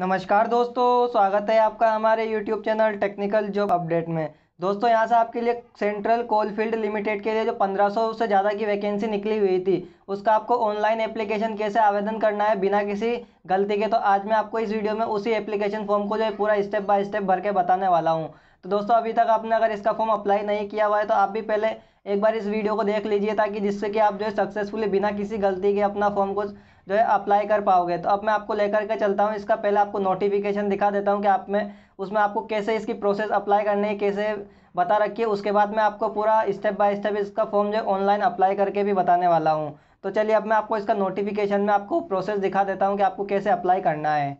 नमस्कार दोस्तों स्वागत है आपका हमारे YouTube channel technical job update में दोस्तों यहाँ से आपके लिए सेंट्रल कोलफील्ड लिमिटेड के लिए जो 1500 से ज़्यादा की वैकेंसी निकली हुई थी उसका आपको ऑनलाइन एप्लीकेशन कैसे आवेदन करना है बिना किसी गलती के तो आज मैं आपको इस वीडियो में उसी एप्लीकेशन फॉर्म को जो है पूरा स्टेप बाय स्टेप भर के बताने वाला हूँ तो दोस्तों अभी तक आपने अगर इसका फॉर्म अप्लाई नहीं किया हुआ है तो आप भी पहले एक बार इस वीडियो को देख लीजिए ताकि जिससे कि आप जो है सक्सेसफुली बिना किसी गलती के अपना फॉर्म को जो है अप्लाई कर पाओगे तो अब मैं आपको लेकर के चलता हूँ इसका पहले आपको नोटिफिकेशन दिखा देता हूँ कि आप में उसमें आपको कैसे इसकी प्रोसेस अप्लाई करनी है कैसे बता रखिए उसके बाद मैं आपको पूरा स्टेप बाय स्टेप इसका फॉर्म जो ऑनलाइन अप्लाई करके भी बताने वाला हूँ तो चलिए अब मैं आपको इसका नोटिफिकेशन में आपको प्रोसेस दिखा देता हूँ कि आपको कैसे अप्लाई करना है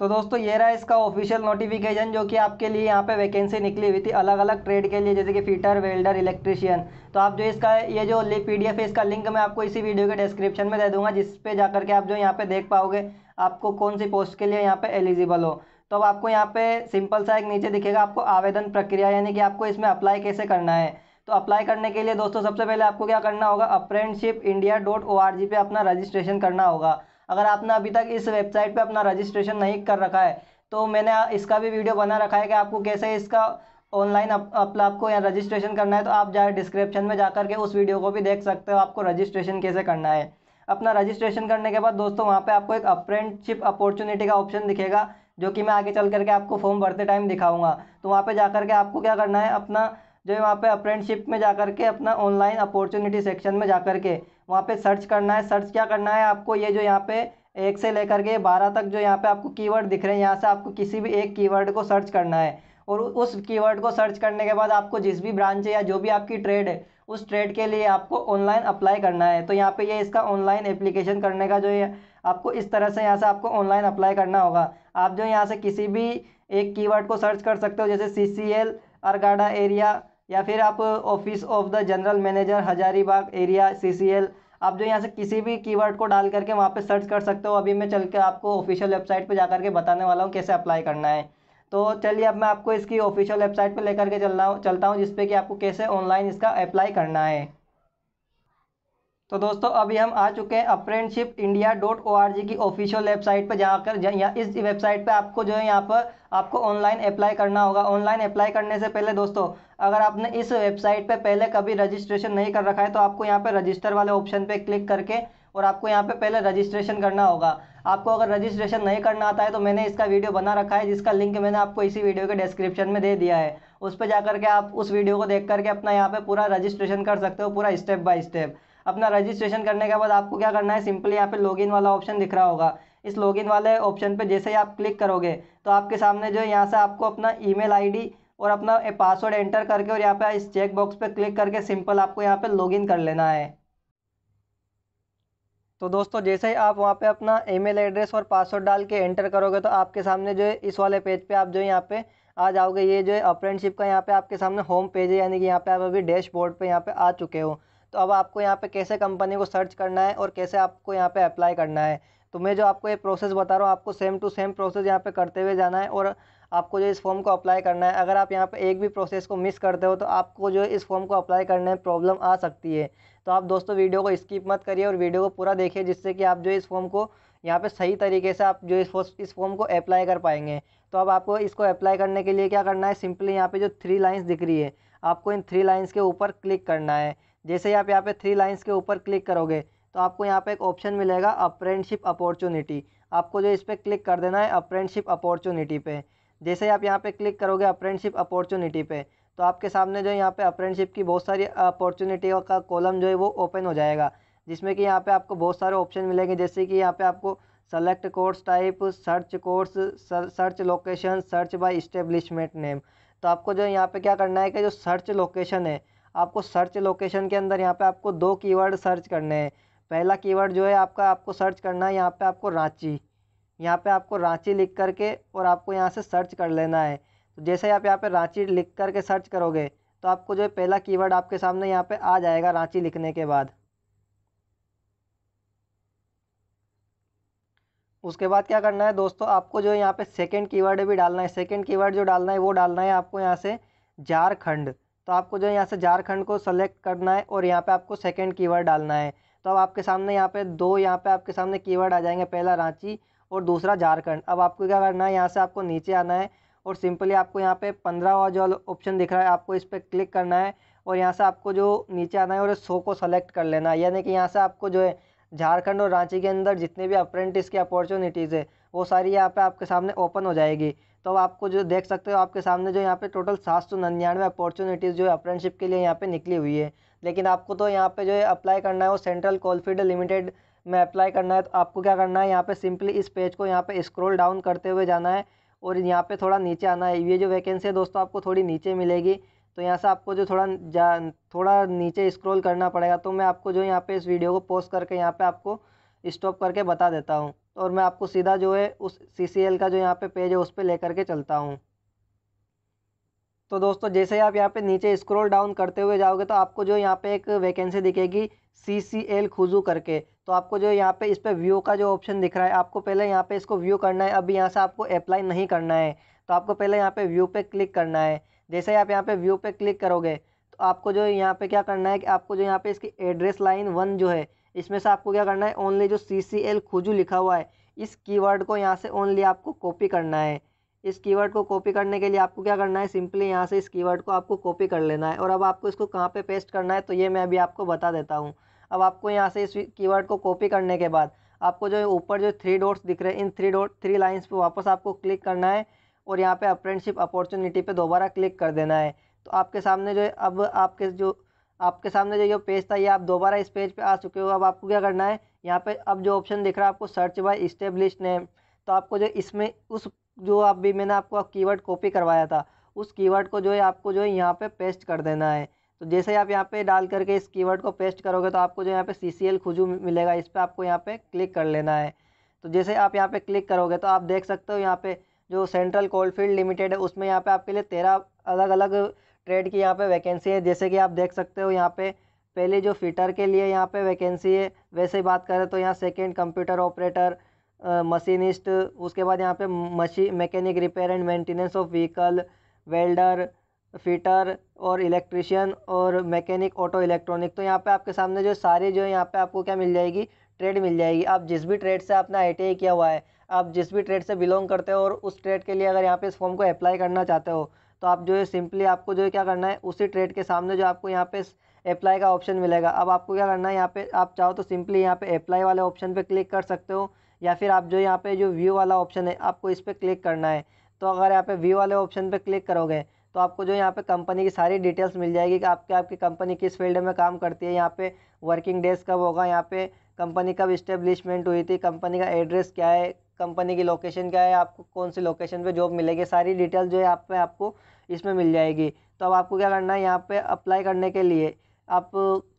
तो दोस्तों ये रहा इसका ऑफिशियल नोटिफिकेशन जो कि आपके लिए यहाँ पे वैकेंसी निकली हुई थी अलग अलग ट्रेड के लिए जैसे कि फीटर वेल्डर इलेक्ट्रिशियन तो आप जो इसका ये जो पी डी है इसका लिंक मैं आपको इसी वीडियो के डिस्क्रिप्शन में दे दूंगा जिस पे जाकर के आप जो यहाँ पे देख पाओगे आपको कौन सी पोस्ट के लिए यहाँ पे एलिजिबल हो तो अब आपको यहाँ पे सिंपल सा एक नीचे दिखेगा आपको आवेदन प्रक्रिया यानी कि आपको इसमें अप्लाई कैसे करना है तो अप्लाई करने के लिए दोस्तों सबसे पहले आपको क्या करना होगा apprenticeship India dot O R G अपना रजिस्ट्रेशन करना होगा अगर आपने अभी तक इस वेबसाइट पे अपना रजिस्ट्रेशन नहीं कर रखा है तो मैंने इसका भी वीडियो बना रखा है कि आपको कैसे इसका ऑनलाइन अपना आपको यहाँ रजिस्ट्रेशन करना है तो आप जाए डिस्क्रिप्शन में जाकर के उस वीडियो को भी देख सकते हो आपको रजिस्ट्रेशन कैसे करना है अपना रजिस्ट्रेशन करने के बाद दोस्तों वहाँ पे आपको एक अप्रेंटशिप अपॉर्चुनिटी का ऑप्शन दिखेगा जो कि मैं आगे चल करके आपको फॉर्म भरते टाइम दिखाऊंगा तो वहाँ पे जाकर के आपको क्या करना है अपना जो है वहाँ पर अप्रेंटशिप में जा कर के अपना ऑनलाइन अपॉर्चुनिटी सेक्शन में जा कर के वहाँ पर सर्च करना है सर्च क्या करना है आपको ये जो यहाँ पे एक से लेकर के बारह तक जो यहाँ पे आपको कीवर्ड दिख रहे हैं यहाँ से आपको किसी भी एक कीवर्ड को सर्च करना है और उस कीवर्ड को सर्च करने के बाद आपको जिस भी ब्रांच है या जो भी आपकी ट्रेड है उस ट्रेड के लिए आपको ऑनलाइन अप्लाई करना है तो यहाँ पे ये इसका ऑनलाइन एप्लीकेशन करने का जो है आपको इस तरह से यहाँ से आपको ऑनलाइन अप्लाई करना होगा आप जो यहाँ से किसी भी एक कीवर्ड को सर्च कर सकते हो जैसे सी सी एल अरगाडा एरिया या फिर आप office of the general manager Hazaribagh area CCL आप जो यहाँ से किसी भी कीवर्ड को डाल करके वहाँ पे सर्च कर सकते हो अभी मैं चल के आपको ऑफिशियल वेबसाइट पे जा करके बताने वाला हूँ कैसे अप्लाई करना है तो चलिए अब मैं आपको इसकी ऑफिशियल वेबसाइट पे लेकर के चल रहा हूँ चलता हूँ जिसपे कि आपको कैसे ऑनलाइन इसका अप्लाई करना है तो दोस्तों अभी हम आ चुके हैं apprenticeship India dot O R G की ऑफिशियल वेबसाइट पर जाकर यहाँ इस वेबसाइट पे आपको जो है यहाँ पर आपको ऑनलाइन अप्लाई करना होगा ऑनलाइन अप्लाई करने से पहले दोस्तों अगर आपने इस वेबसाइट पे पहले कभी रजिस्ट्रेशन नहीं कर रखा है तो आपको यहाँ पर रजिस्टर वाले ऑप्शन पर क्लिक करके और आपको यहाँ पर पहले रजिस्ट्रेशन करना होगा आपको अगर रजिस्ट्रेशन नहीं करना आता है तो मैंने इसका वीडियो बना रखा है जिसका लिंक मैंने आपको इसी वीडियो के डिस्क्रिप्शन में दे दिया है उस पर जाकर के आप उस वीडियो को देख करके अपना यहाँ पर पूरा रजिस्ट्रेशन कर सकते हो पूरा स्टेप बाई स्टेप अपना रजिस्ट्रेशन करने के बाद आपको क्या करना है सिंपली यहाँ पे लॉगिन वाला ऑप्शन दिख रहा होगा इस लॉगिन वाले ऑप्शन पे जैसे ही आप क्लिक करोगे तो आपके सामने जो है यहाँ से आपको अपना ईमेल आईडी और अपना पासवर्ड एंटर करके और यहाँ पे इस चेक बॉक्स पे क्लिक करके सिंपल आपको यहाँ पे लॉगिन कर लेना है तो दोस्तों जैसे ही आप वहाँ पे अपना ईमेल एड्रेस और पासवर्ड डाल के एंटर करोगे तो आपके सामने जो है इस वाले पेज पे आप जो है यहाँ पे आ जाओगे ये जो है अप्रेंटशिप का यहाँ पे आपके सामने होम पेज है यानी कि यहाँ पे आप अभी डैशबोर्ड पे यहाँ पे आ चुके हो तो अब आपको यहाँ पे कैसे कंपनी को सर्च करना है और कैसे आपको यहाँ पे अप्लाई करना है तो मैं जो आपको ये प्रोसेस बता रहा हूँ आपको सेम टू सेम प्रोसेस यहाँ पे करते हुए जाना है और आपको जो इस फॉर्म को अप्लाई करना है अगर आप यहाँ पे एक भी प्रोसेस को मिस करते हो तो आपको जो इस फॉर्म को अप्लाई करने में प्रॉब्लम आ सकती है तो आप दोस्तों वीडियो को स्किप मत करिए और वीडियो को पूरा देखिए जिससे कि आप जो इस फॉर्म को यहाँ पे सही तरीके से आप जो इस फॉर्म को अप्लाई कर पाएंगे तो अब आपको इसको अप्लाई करने के लिए क्या करना है सिंपली यहाँ पे जो थ्री लाइंस दिख रही है आपको इन थ्री लाइंस के ऊपर क्लिक करना है जैसे ही आप यहाँ पे थ्री लाइंस के ऊपर क्लिक करोगे तो आपको यहाँ पे एक ऑप्शन मिलेगा अप्रेंटशिप अपॉर्चुनिटी आपको जो इस पर क्लिक कर देना है अप्रेंटशिप अपॉर्चुनिटी पे जैसे ही आप यहाँ पे क्लिक करोगे अप्रेंटशिप अपॉर्चुनिटी पे तो आपके सामने जो यहाँ पे अप्रेंटशिप की बहुत सारी अपॉर्चुनिटी का कॉलम जो है वो ओपन हो जाएगा जिसमें कि यहाँ पर आपको बहुत सारे ऑप्शन मिलेंगे जैसे कि यहाँ पर आपको select course type search course search location search by establishment name तो आपको जो यहाँ पे क्या करना है कि जो सर्च लोकेशन है आपको सर्च लोकेशन के अंदर यहाँ पे आपको दो कीवर्ड सर्च करने हैं पहला कीवर्ड जो है आपका आपको सर्च करना है यहाँ पे आपको रांची यहाँ पे आपको रांची लिख करके और आपको यहाँ से सर्च कर लेना है तो जैसे आप यहाँ पे रांची लिख करके सर्च करोगे तो आपको जो है पहला कीवर्ड आपके सामने यहाँ पर आ जाएगा रांची लिखने के बाद उसके बाद क्या करना है दोस्तों आपको जो है यहाँ पर सेकेंड कीवर्ड भी डालना है सेकेंड कीवर्ड जो डालना है वो डालना है आपको यहाँ से झारखंड तो आपको जो है यहाँ से झारखंड को सेलेक्ट करना है और यहाँ पे आपको सेकंड कीवर्ड डालना है तो अब आपके सामने यहाँ पे दो यहाँ पे आपके सामने कीवर्ड आ जाएंगे पहला रांची और दूसरा झारखंड अब आपको क्या करना है यहाँ से आपको नीचे आना है और सिंपली आपको यहाँ पे पंद्रहवा जो ऑप्शन दिख रहा है आपको इस पर क्लिक करना है और यहाँ से आपको जो नीचे आना है और सो को सेलेक्ट कर लेना है यानी कि यहाँ से आपको जो है झारखंड और रांची के अंदर जितने भी अप्रेंटिस की अपॉर्चुनिटीज़ है वो सारी यहाँ पे आपके सामने ओपन हो जाएगी तो आपको जो देख सकते हो आपके सामने जो यहाँ पे टोटल सात सौ निन्यानवे अपॉर्चुनिटीज़ जो है अप्रेंटशिप के लिए यहाँ पे निकली हुई है लेकिन आपको तो यहाँ पे जो है अप्लाई करना है वो सेंट्रल कोलफील्ड लिमिटेड में अप्लाई करना है तो आपको क्या करना है यहाँ पे सिंपली इस पेज को यहाँ पे स्क्रॉल डाउन करते हुए जाना है और यहाँ पर थोड़ा नीचे आना है ये जो वैकेंसी है दोस्तों आपको थोड़ी नीचे मिलेगी तो यहाँ से आपको जो थोड़ा जा थोड़ा नीचे स्क्रॉल करना पड़ेगा तो मैं आपको जो यहाँ पे इस वीडियो को पोस्ट करके यहाँ पे आपको स्टॉप करके बता देता हूँ और मैं आपको सीधा जो है उस सी का जो यहाँ पे पेज है उस पर ले करके चलता हूँ तो दोस्तों जैसे ही आप यहाँ पे नीचे स्क्रॉल डाउन करते हुए जाओगे तो आपको जो यहाँ पे एक वैकेंसी दिखेगी सी सी एल खुजू करके तो आपको जो यहाँ पे इस पर व्यू का जो ऑप्शन दिख रहा है आपको पहले यहाँ पे इसको व्यू करना है अभी यहाँ से आपको अप्लाई नहीं करना है तो आपको पहले यहाँ पे व्यू पे क्लिक करना है जैसे ही आप यहाँ पे व्यू पे क्लिक करोगे तो आपको जो यहाँ पे क्या करना है कि आपको जो यहाँ पे इसकी एड्रेस लाइन वन जो है इसमें से आपको क्या करना है ओनली जो सी सी एल खुजू लिखा हुआ है इस कीवर्ड को यहाँ से ओनली आपको कॉपी करना है इस कीवर्ड को कॉपी करने के लिए आपको क्या करना है सिंपली यहाँ से इस कीवर्ड को आपको कॉपी कर लेना है और अब आपको इसको कहाँ पे पेस्ट करना है तो ये मैं अभी आपको बता देता हूँ अब आपको यहाँ से इस कीवर्ड को कॉपी करने के बाद आपको जो ऊपर जो थ्री डॉट्स दिख रहे हैं इन थ्री डॉट थ्री लाइन्स पर वापस आपको क्लिक करना है और यहाँ पर अप्रेंटशिप अपॉर्चुनिटी पर दोबारा क्लिक कर देना है तो आपके सामने जो है अब आपके जो आपके सामने जो ये पेज था ये आप दोबारा इस पेज पे आ चुके हो अब आपको क्या करना है यहाँ पे अब जो ऑप्शन दिख रहा है आपको सर्च बाय इस्टेब्लिश नेम तो आपको जो इसमें उस जो आप भी मैंने आपको कीवर्ड कॉपी करवाया था उस कीवर्ड को जो है आपको जो है यहाँ पे पेस्ट कर देना है तो जैसे ही आप यहाँ पे डाल करके इस कीवर्ड को पेस्ट करोगे तो आपको जो यहाँ पे सी सी एल खुजू मिलेगा इस पर आपको यहाँ पे क्लिक कर लेना है तो जैसे आप यहाँ पे क्लिक करोगे तो आप देख सकते हो यहाँ पर जो सेंट्रल कोलफील्ड लिमिटेड है उसमें यहाँ पे आपके लिए तेरह अलग अलग ट्रेड की यहाँ पे वैकेंसी है जैसे कि आप देख सकते हो यहाँ पे पहले जो फिटर के लिए यहाँ पे वैकेंसी है वैसे ही बात करें तो यहाँ सेकेंड कंप्यूटर ऑपरेटर मशीनिस्ट उसके बाद यहाँ पे machine mechanic repair and maintenance of vehicle welder fitter और इलेक्ट्रिशियन और मैकेनिक ऑटो इलेक्ट्रॉनिक तो यहाँ पे आपके सामने जो सारी जो है यहाँ पे आपको क्या मिल जाएगी ट्रेड मिल जाएगी आप जिस भी ट्रेड से आपने आई किया हुआ है आप जिस भी ट्रेड से बिलोंग करते हो और उस ट्रेड के लिए अगर यहाँ पे इस फॉर्म को अप्लाई करना चाहते हो तो आप जो है सिंपली आपको जो है क्या करना है उसी ट्रेड के सामने जो आपको यहाँ पे अप्लाई का ऑप्शन मिलेगा अब आपको क्या करना है यहाँ पे आप चाहो तो सिंपली यहाँ पे अप्लाई वाले ऑप्शन पे क्लिक कर सकते हो या फिर आप जो यहाँ पे जो व्यू वाला ऑप्शन है आपको इस पर क्लिक करना है तो अगर यहाँ पे व्यू वाले ऑप्शन पे क्लिक करोगे तो आपको जो यहाँ पे कंपनी की सारी डिटेल्स मिल जाएगी कि आपके आपकी कंपनी किस फील्ड में काम करती है यहाँ पे वर्किंग डेज कब होगा यहाँ पे कंपनी कब इस्टेब्लिशमेंट हुई थी कंपनी का एड्रेस क्या है कंपनी की लोकेशन क्या है आपको कौन सी लोकेशन पे जॉब मिलेगी सारी डिटेल जो है आप पे आपको इसमें मिल जाएगी तो अब आपको क्या करना है यहाँ पे अप्लाई करने के लिए आप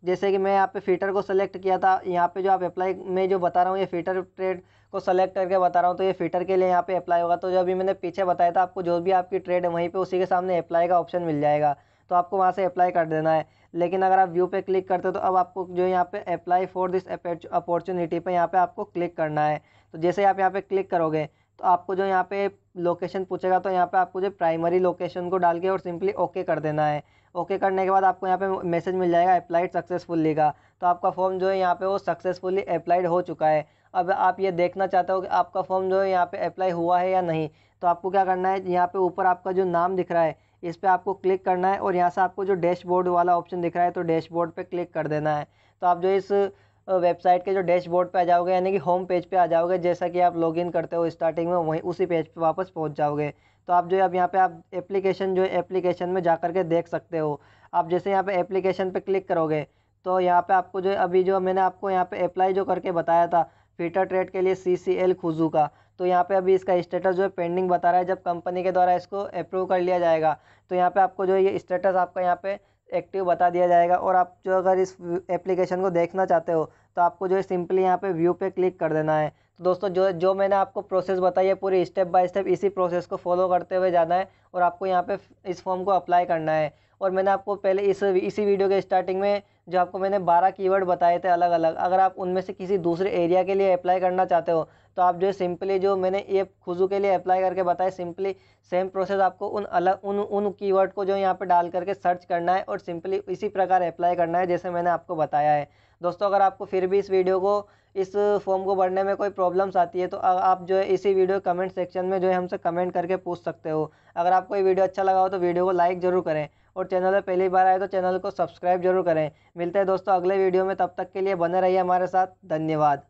जैसे कि मैं यहाँ पे फीटर को सेलेक्ट किया था यहाँ पे जो आप अप्लाई में जो बता रहा हूँ ये फीटर ट्रेड को सेलेक्ट करके बता रहा हूँ तो ये फीटर के लिए यहाँ पे अप्लाई होगा तो जो अभी मैंने पीछे बताया था आपको जो भी आपकी ट्रेड है वहीं पे उसी के सामने अप्लाई का ऑप्शन मिल जाएगा तो आपको वहाँ से अप्लाई कर देना है लेकिन अगर आप व्यू पे क्लिक करते हो तो अब आपको जो यहाँ पे अप्लाई फॉर दिस अपॉर्चुनिटी पे यहाँ पे आपको क्लिक करना है तो जैसे आप यहाँ पे क्लिक करोगे तो आपको जो यहाँ पे लोकेशन पूछेगा तो यहाँ पे आपको जो प्राइमरी लोकेशन को डाल के और सिंपली ओके कर देना है ओके करने के बाद आपको यहाँ पे मैसेज मिल जाएगा अप्लाइड सक्सेसफुली का तो आपका फॉर्म जो है यहाँ पे वो सक्सेसफुली अप्लाइड हो चुका है अब आप ये देखना चाहते हो कि आपका फॉर्म जो है यहाँ पे अप्लाई हुआ है या नहीं तो आपको क्या करना है यहाँ पे ऊपर आपका जो नाम दिख रहा है इस पर आपको क्लिक करना है और यहाँ से आपको जो डैशबोर्ड वाला ऑप्शन दिख रहा है तो डैशबोर्ड पर क्लिक कर देना है तो आप जो इस वेबसाइट के जो डैशबोर्ड पे आ जाओगे यानी कि होम पेज पे आ जाओगे जैसा कि आप लॉगिन करते हो स्टार्टिंग में वहीं उसी पेज पे वापस पहुंच जाओगे तो आप जो है अब यहाँ पे आप एप्लीकेशन जो है एप्लीकेशन में जा कर के देख सकते हो आप जैसे यहाँ पे एप्लीकेशन पे क्लिक करोगे तो यहाँ पे आपको जो अभी जो मैंने आपको यहाँ पे अप्लाई जो करके बताया था फीटर ट्रेड के लिए सी सी एल खुजू का तो यहाँ पे अभी इसका स्टेटस जो है पेंडिंग बता रहा है जब कंपनी के द्वारा इसको अप्रूव कर लिया जाएगा तो यहाँ पे आपको जो ये स्टेटस आपका यहाँ पे एक्टिव बता दिया जाएगा और आप जो अगर इस एप्लीकेशन को देखना चाहते हो तो आपको जो है सिंपली यहाँ पे व्यू पे क्लिक कर देना है तो दोस्तों जो जो मैंने आपको प्रोसेस बताई है पूरी स्टेप बाय स्टेप इसी प्रोसेस को फॉलो करते हुए जाना है और आपको यहाँ पे इस फॉर्म को अप्लाई करना है और मैंने आपको पहले इस इसी वीडियो के स्टार्टिंग में जो आपको मैंने बारह कीवर्ड बताए थे अलग अलग अगर आप उनमें से किसी दूसरे एरिया के लिए अप्लाई करना चाहते हो तो आप जो है सिंपली जो मैंने ये खुजू के लिए अप्लाई करके बताए सिंपली सेम प्रोसेस आपको उन अलग उन उन कीवर्ड को जो यहाँ पर डाल करके सर्च करना है और सिंपली इसी प्रकार अप्लाई करना है जैसे मैंने आपको बताया है दोस्तों अगर आपको फिर भी इस वीडियो को इस फॉर्म को भरने में कोई प्रॉब्लम्स आती है तो आप जो है इसी वीडियो कमेंट सेक्शन में जो है हमसे कमेंट करके पूछ सकते हो अगर आपको ये वीडियो अच्छा लगा हो तो वीडियो को लाइक ज़रूर करें और चैनल पर पहली बार आए तो चैनल को सब्सक्राइब जरूर करें मिलते हैं दोस्तों अगले वीडियो में तब तक के लिए बने रहिए हमारे साथ धन्यवाद